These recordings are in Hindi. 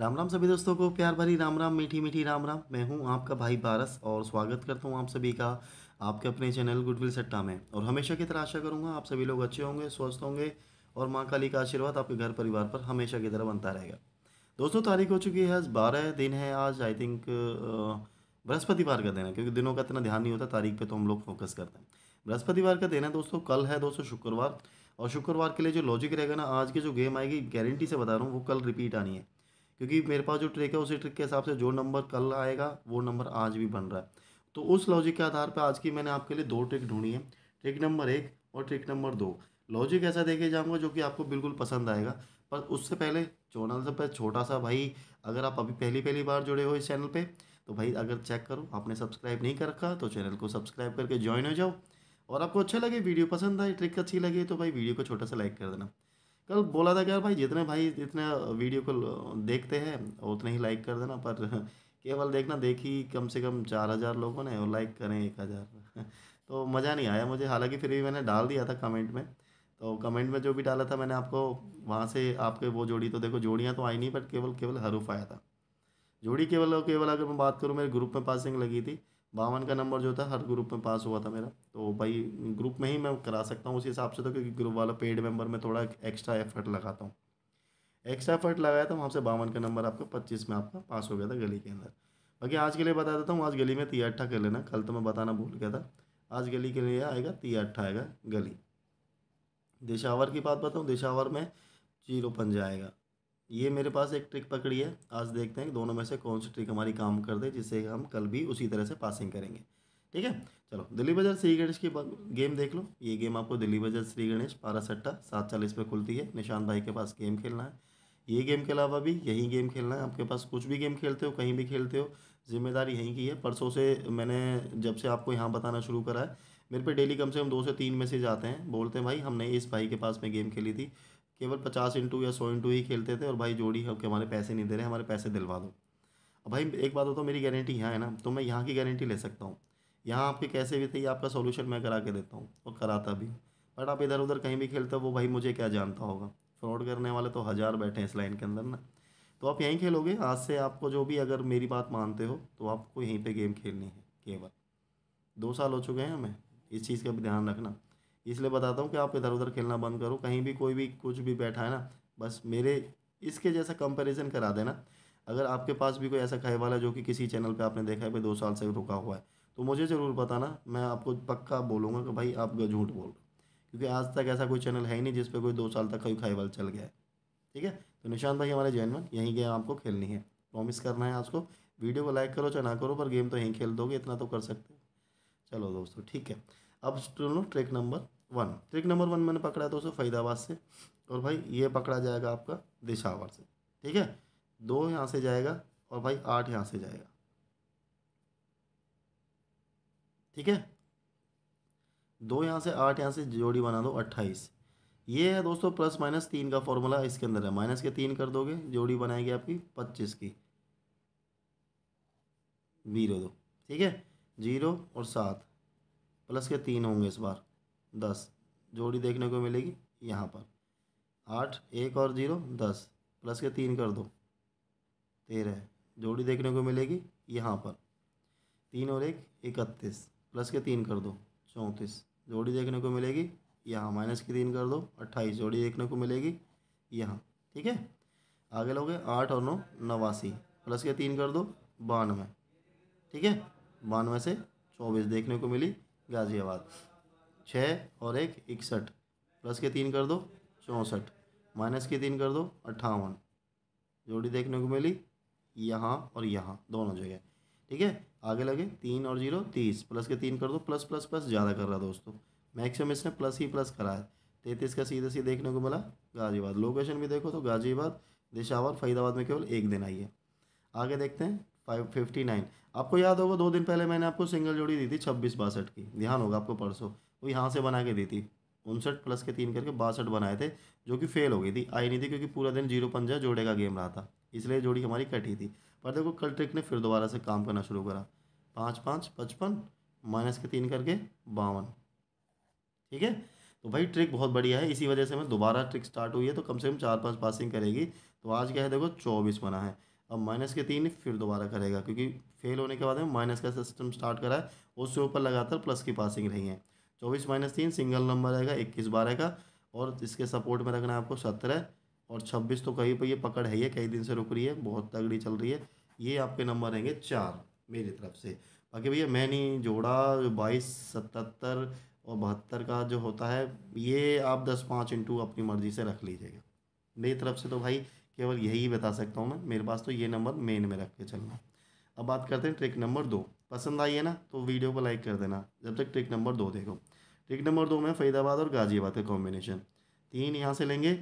राम राम सभी दोस्तों को प्यार भरी राम राम मीठी मीठी राम राम मैं हूं आपका भाई पारस और स्वागत करता हूं आप सभी का आपके अपने चैनल गुडविल सट्टा में और हमेशा की तरह आशा करूंगा आप सभी लोग अच्छे होंगे स्वस्थ होंगे और माँ काली का आशीर्वाद आपके घर परिवार पर हमेशा की तरह बनता रहेगा दोस्तों तारीख हो चुकी है आज बारह दिन है आज आई थिंक बृहस्पतिवार का दिन है क्योंकि दिनों का इतना ध्यान नहीं होता तारीख पर तो हम लोग फोकस करते हैं बृहस्पतिवार का दिन है दोस्तों कल है दोस्तों शुक्रवार और शुक्रवार के लिए जो लॉजिक रहेगा ना आज की जो गेम आएगी गारंटी से बता रहा हूँ वो कल रिपीट आनी है क्योंकि मेरे पास जो ट्रिक है उसी ट्रिक के हिसाब से जो नंबर कल आएगा वो नंबर आज भी बन रहा है तो उस लॉजिक के आधार पर आज की मैंने आपके लिए दो ट्रिक ढूंढी है ट्रिक नंबर एक और ट्रिक नंबर दो लॉजिक ऐसा देखे जाऊँगा जो कि आपको बिल्कुल पसंद आएगा पर उससे पहले चैनल से पहले छोटा सा भाई अगर आप अभी पहली पहली बार जुड़े हो इस चैनल पे तो भाई अगर चेक करो आपने सब्सक्राइब नहीं कर रखा तो चैनल को सब्सक्राइब करके ज्वाइन हो जाओ और आपको अच्छा लगे वीडियो पसंद आए ट्रिक अच्छी लगे तो भाई वीडियो को छोटा सा लाइक कर देना कल बोला था यार भाई जितने भाई जितने वीडियो को देखते हैं उतने ही लाइक कर देना पर केवल देखना देखी कम से कम चार हज़ार लोगों ने और लाइक करें एक हज़ार तो मज़ा नहीं आया मुझे हालांकि फिर भी मैंने डाल दिया था कमेंट में तो कमेंट में जो भी डाला था मैंने आपको वहाँ से आपके वो जोड़ी तो देखो जोड़ियाँ तो आई नहीं बट केवल केवल हरूफ आया था जोड़ी केवल केवल अगर मैं बात करूँ मेरे ग्रुप में पासिंग लगी थी बावन का नंबर जो था हर ग्रुप में पास हुआ था मेरा तो भाई ग्रुप में ही मैं करा सकता हूँ उसी हिसाब से तो क्योंकि ग्रुप वाला पेड मेंबर में थोड़ा एक्स्ट्रा एफर्ट लगाता हूँ एक्स्ट्रा एफर्ट लगाया था वहाँ से बावन का नंबर आपका पच्चीस में आपका पास हो गया था गली के अंदर बाकी आज के लिए बता देता हूँ आज गली में तिया कर लेना कल तो मैं बताना भूल गया था आज गली के लिए आएगा तिया आएगा गली दिशावर की बात बताऊँ दिशावर में जीरो पंजा आएगा ये मेरे पास एक ट्रिक पकड़ी है आज देखते हैं कि दोनों में से कौन सी ट्रिक हमारी काम कर दे जिससे हम कल भी उसी तरह से पासिंग करेंगे ठीक है चलो दिल्ली बजट श्री गणेश की गेम देख लो ये गेम आपको दिल्ली बजट श्री गणेश पारा सट्टा सात चालीस पर खुलती है निशान भाई के पास गेम खेलना है ये गेम के अलावा भी यही गेम खेलना है आपके पास कुछ भी गेम खेलते हो कहीं भी खेलते हो जिम्मेदारी यहीं की है परसों से मैंने जब से आपको यहाँ बताना शुरू करा है मेरे पे डेली कम से कम दो से तीन मैसेज आते हैं बोलते हैं भाई हमने इस भाई के पास में गेम खेली थी केवल पचास इंटू या सौ इंटू ही खेलते थे और भाई जोड़ी है कि हमारे पैसे नहीं दे रहे हमारे पैसे दिलवा दो अब भाई एक बात हो तो मेरी गारंटी यहाँ है ना तो मैं यहाँ की गारंटी ले सकता हूँ यहाँ आपके कैसे भी थे ये आपका सोल्यूशन मैं करा के देता हूँ और कराता भी बट आप इधर उधर कहीं भी खेलते हो वो भाई मुझे क्या जानता होगा फ्रॉड करने वाले तो हज़ार बैठे हैं इस लाइन के अंदर ना तो आप यहीं खेलोगे आज से आपको जो भी अगर मेरी बात मानते हो तो आपको यहीं पर गेम खेलनी है केवल दो साल हो चुके हैं हमें इस चीज़ का भी ध्यान रखना इसलिए बताता हूँ कि आप इधर उधर खेलना बंद करो कहीं भी कोई भी कुछ भी बैठा है ना बस मेरे इसके जैसा कंपेरिजन करा देना अगर आपके पास भी कोई ऐसा खाए वाला जो कि किसी चैनल पर आपने देखा है भाई दो साल से रुका हुआ है तो मुझे ज़रूर बताना मैं आपको पक्का बोलूँगा कि भाई आप झूठ बोल क्योंकि आज तक ऐसा कोई चैनल है ही नहीं जिस पर कोई दो साल तक कोई खाई चल गया है ठीक है तो निशांत भाई हमारे जैन में यहीं गेम आपको खेलनी है प्रॉमिस करना है आपको वीडियो को लाइक करो चाहे ना करो पर गेम तो यहीं खेल दोगे इतना तो कर सकते हो चलो दोस्तों ठीक है अब ट्रेक नंबर वन ट्रिक तो नंबर वन मैंने पकड़ा दोस्तों फरीदाबाद से और भाई ये पकड़ा जाएगा आपका दिशावर से ठीक है दो यहाँ से जाएगा और भाई आठ यहाँ से जाएगा ठीक है दो यहाँ से आठ यहाँ से जोड़ी बना दो अट्ठाईस ये है दोस्तों प्लस माइनस तीन का फॉर्मूला इसके अंदर है माइनस के तीन कर दोगे जोड़ी बनाएगी आपकी पच्चीस की जीरो दो ठीक है जीरो और सात प्लस के तीन होंगे इस बार दस जोड़ी देखने को मिलेगी यहाँ पर आठ एक और ज़ीरो दस प्लस के तीन कर दो तेरह जोड़ी देखने को मिलेगी यहाँ पर तीन और एक इकतीस प्लस के तीन कर दो चौंतीस जोड़ी देखने को मिलेगी यहाँ माइनस के तीन कर दो अट्ठाईस जोड़ी देखने को मिलेगी यहाँ ठीक है आगे लोगे आठ और नौ नवासी प्लस के तीन कर दो बानवे ठीक है बानवे से चौबीस देखने को मिली गाज़ियाबाद छः और एक इकसठ प्लस के तीन कर दो चौंसठ माइनस के तीन कर दो अट्ठावन जोड़ी देखने को मिली यहाँ और यहाँ दोनों जगह ठीक है आगे लगे तीन और जीरो तीस प्लस के तीन कर दो प्लस प्लस प्लस ज़्यादा कर रहा दोस्तों मैक्सिमम इसने प्लस ही प्लस करा है तैतीस का सीधे सीधे देखने को मिला गाजीबाद लोकेशन भी देखो तो गाजीबाद दिशावर फरीदाबाद में केवल एक दिन आई है आगे देखते हैं फाइव फिफ्टी नाइन आपको याद होगा दो दिन पहले मैंने आपको सिंगल जोड़ी दी थी छब्बीस बासठ की ध्यान होगा आपको परसों वो यहाँ से बना के दी थी उनसठ प्लस के तीन करके बासठ बनाए थे जो कि फेल हो गई थी आई नहीं थी क्योंकि पूरा दिन जीरो पंजा जोड़े का गेम रहा था इसलिए जोड़ी हमारी कटी थी पर देखो कल ट्रिक ने फिर दोबारा से काम करना शुरू करा पाँच पाँच पचपन माइनस के तीन करके बावन ठीक है तो भाई ट्रिक बहुत बढ़िया है इसी वजह से मैं दोबारा ट्रिक स्टार्ट हुई है तो कम से कम चार पाँच पासिंग करेगी तो आज क्या है देखो चौबीस बना है अब माइनस के तीन फिर दोबारा करेगा क्योंकि फेल होने के बाद में माइनस का सिस्टम स्टार्ट करा है उससे ऊपर लगातार प्लस की पासिंग रही है चौबीस माइनस तीन सिंगल नंबर रहेगा इक्कीस बारह का और इसके सपोर्ट में रखना है आपको सत्रह और छब्बीस तो कहीं पर ये पकड़ है ही कई दिन से रुक रही है बहुत तगड़ी चल रही है ये आपके नंबर रहेंगे चार मेरी तरफ से बाकी भैया मैं नहीं जोड़ा जो बाईस सतहत्तर और बहत्तर का जो होता है ये आप दस पाँच इंटू अपनी मर्ज़ी से रख लीजिएगा मेरी तरफ से तो भाई केवल यही बता सकता हूँ मैं मेरे पास तो ये नंबर मेन में रख के चलना अब बात करते हैं ट्रिक नंबर दो पसंद आई है ना तो वीडियो को लाइक कर देना जब तक ट्रिक नंबर दो देखो ट्रिक नंबर दो में फरीदाबाद और गाज़ियाबाद का कॉम्बिनेशन तीन यहाँ से लेंगे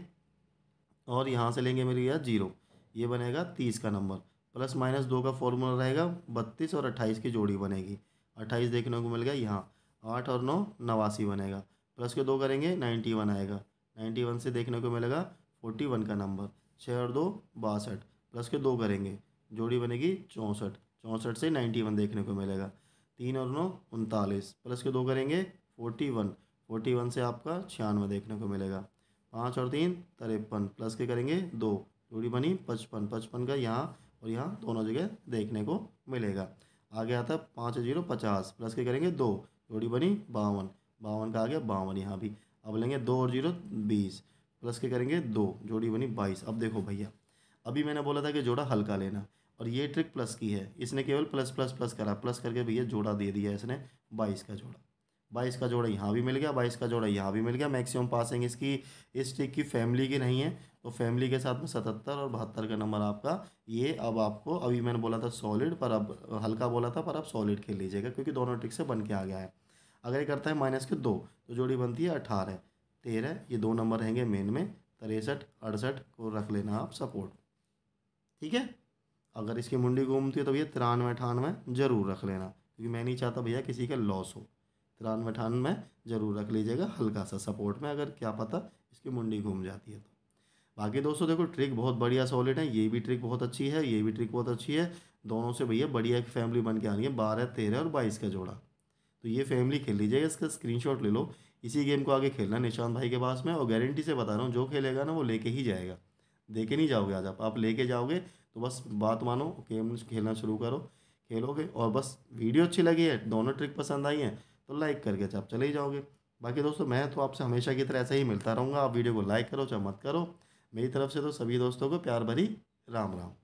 और यहाँ से लेंगे मेरे यार जीरो ये बनेगा तीस का नंबर प्लस माइनस दो का फॉर्मूला रहेगा बत्तीस और अट्ठाईस की जोड़ी बनेगी अट्ठाईस देखने को मिल गया यहाँ आठ और नौ नवासी बनेगा प्लस के दो करेंगे नाइन्टी वन आएगा नाइन्टी वन से देखने को मिलेगा फोर्टी वन का नंबर छः और दो बासठ प्लस के दो करेंगे जोड़ी बनेगी चौंसठ चौंसठ से नाइन्टी वन देखने को मिलेगा तीन और नौ उनतालीस प्लस के दो करेंगे फोर्टी वन फोर्टी वन से आपका छियानवे देखने को मिलेगा पाँच और तीन तिरपन प्लस के करेंगे दो जोड़ी बनी पचपन पचपन का यहाँ और यहाँ दोनों जगह देखने को मिलेगा आगे आता है पाँच जीरो पचास प्लस के करेंगे दो जोड़ी बनी बावन बावन का आ गया बावन यहाँ भी अब लेंगे दो और जीरो बीस प्लस के करेंगे दो जोड़ी बनी बाईस अब देखो भैया अभी मैंने बोला था कि जोड़ा हल्का लेना और ये ट्रिक प्लस की है इसने केवल प्लस प्लस प्लस करा प्लस करके भैया जोड़ा दे दिया इसने बाईस का जोड़ा बाईस का जोड़ा यहाँ भी मिल गया बाईस का जोड़ा यहाँ भी मिल गया मैक्सिमम पासिंग इसकी इस ट्रिक की फैमिली की नहीं है तो फैमिली के साथ में सतहत्तर और बहत्तर का नंबर आपका ये अब आपको अभी मैंने बोला था सॉलिड पर अब हल्का बोला था पर अब सॉलिड खेल लीजिएगा क्योंकि दोनों ट्रिक से बन के आ गया है अगर ये करता है माइनस के दो तो जोड़ी बनती है अठारह तेरह ये दो नंबर रहेंगे मेन में तिरसठ अड़सठ को रख लेना आप सपोर्ट ठीक है अगर इसकी मुंडी घूमती है तो भैया तिरानवे अठानवे जरूर रख लेना क्योंकि मैं नहीं चाहता भैया किसी का लॉस हो तिरानवे अठानवे जरूर रख लीजिएगा हल्का सा सपोर्ट में अगर क्या पता इसकी मुंडी घूम जाती है तो बाकी दोस्तों देखो ट्रिक बहुत बढ़िया सॉलिड है ये भी ट्रिक बहुत अच्छी है ये भी ट्रिक बहुत अच्छी है दोनों से भैया बढ़िया एक फैमिली बन के आ रही है बारह तेरह और बाईस का जोड़ा तो ये फैमिली खेल लीजिएगा इसका स्क्रीनशॉट ले लो इसी गेम को आगे खेलना निशांत भाई के पास में और गारंटी से बता रहा हूँ जो खेलेगा ना वो लेके ही जाएगा दे के नहीं जाओगे आज आप आप लेके जाओगे तो बस बात मानो गेम खेलना शुरू करो खेलोगे और बस वीडियो अच्छी लगी है दोनों ट्रिक पसंद आई हैं तो लाइक करके आप चले ही जाओगे बाकी दोस्तों मैं तो आपसे हमेशा की तरह ऐसा ही मिलता रहूँगा आप वीडियो को लाइक करो चाहे मत करो मेरी तरफ से तो सभी दोस्तों को प्यार भरी राम राम